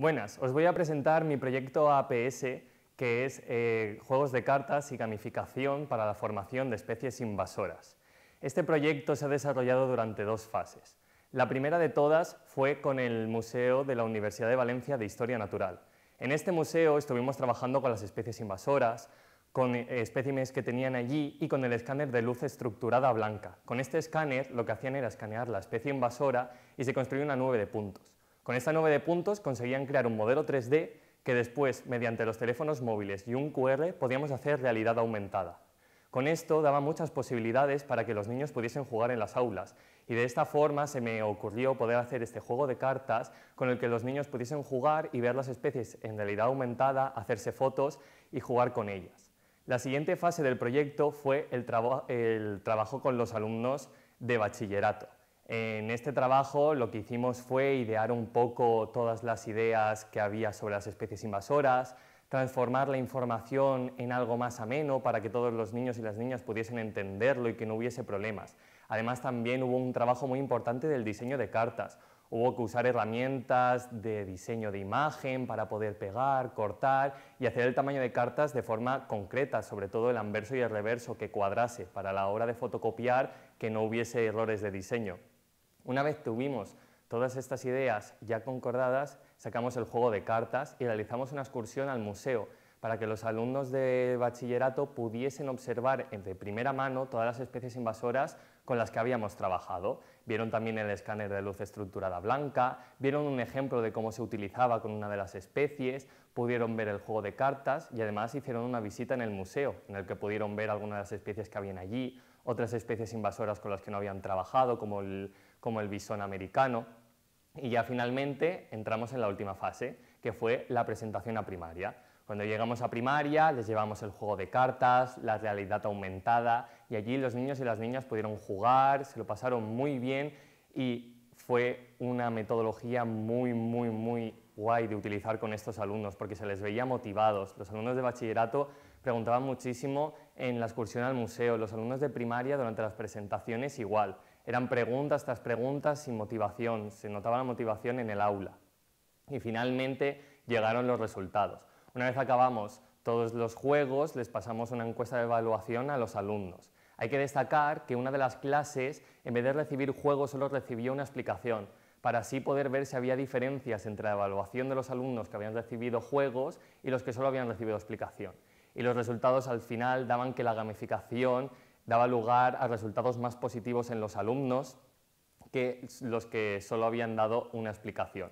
Buenas, os voy a presentar mi proyecto APS, que es eh, juegos de cartas y gamificación para la formación de especies invasoras. Este proyecto se ha desarrollado durante dos fases. La primera de todas fue con el Museo de la Universidad de Valencia de Historia Natural. En este museo estuvimos trabajando con las especies invasoras, con eh, espécimes que tenían allí y con el escáner de luz estructurada blanca. Con este escáner lo que hacían era escanear la especie invasora y se construía una nube de puntos. Con esta nube de puntos conseguían crear un modelo 3D que después, mediante los teléfonos móviles y un QR, podíamos hacer realidad aumentada. Con esto daba muchas posibilidades para que los niños pudiesen jugar en las aulas, y de esta forma se me ocurrió poder hacer este juego de cartas con el que los niños pudiesen jugar y ver las especies en realidad aumentada, hacerse fotos y jugar con ellas. La siguiente fase del proyecto fue el trabajo con los alumnos de bachillerato. En este trabajo lo que hicimos fue idear un poco todas las ideas que había sobre las especies invasoras, transformar la información en algo más ameno para que todos los niños y las niñas pudiesen entenderlo y que no hubiese problemas. Además también hubo un trabajo muy importante del diseño de cartas. Hubo que usar herramientas de diseño de imagen para poder pegar, cortar y hacer el tamaño de cartas de forma concreta, sobre todo el anverso y el reverso que cuadrase para la hora de fotocopiar que no hubiese errores de diseño. Una vez tuvimos todas estas ideas ya concordadas, sacamos el juego de cartas y realizamos una excursión al museo para que los alumnos de bachillerato pudiesen observar de primera mano todas las especies invasoras con las que habíamos trabajado. Vieron también el escáner de luz estructurada blanca, vieron un ejemplo de cómo se utilizaba con una de las especies, pudieron ver el juego de cartas y además hicieron una visita en el museo, en el que pudieron ver algunas de las especies que habían allí, otras especies invasoras con las que no habían trabajado, como el, como el bisón americano. Y ya finalmente entramos en la última fase, que fue la presentación a primaria. Cuando llegamos a primaria les llevamos el juego de cartas, la realidad aumentada y allí los niños y las niñas pudieron jugar, se lo pasaron muy bien y fue una metodología muy, muy, muy guay de utilizar con estos alumnos porque se les veía motivados. Los alumnos de bachillerato preguntaban muchísimo en la excursión al museo, los alumnos de primaria durante las presentaciones igual. Eran preguntas tras preguntas sin motivación, se notaba la motivación en el aula. Y finalmente llegaron los resultados. Una vez acabamos todos los juegos, les pasamos una encuesta de evaluación a los alumnos. Hay que destacar que una de las clases, en vez de recibir juegos, solo recibió una explicación, para así poder ver si había diferencias entre la evaluación de los alumnos que habían recibido juegos y los que solo habían recibido explicación. Y los resultados al final daban que la gamificación daba lugar a resultados más positivos en los alumnos que los que solo habían dado una explicación.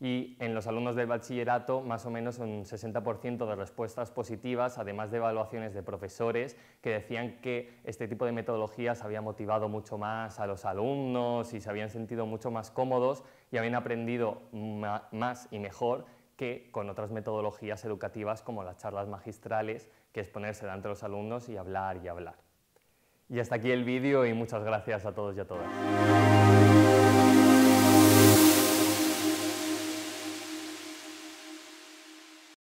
Y en los alumnos del bachillerato, más o menos un 60% de respuestas positivas, además de evaluaciones de profesores que decían que este tipo de metodologías había motivado mucho más a los alumnos y se habían sentido mucho más cómodos y habían aprendido más y mejor que con otras metodologías educativas como las charlas magistrales, que es ponerse delante de los alumnos y hablar y hablar. Y hasta aquí el vídeo y muchas gracias a todos y a todas.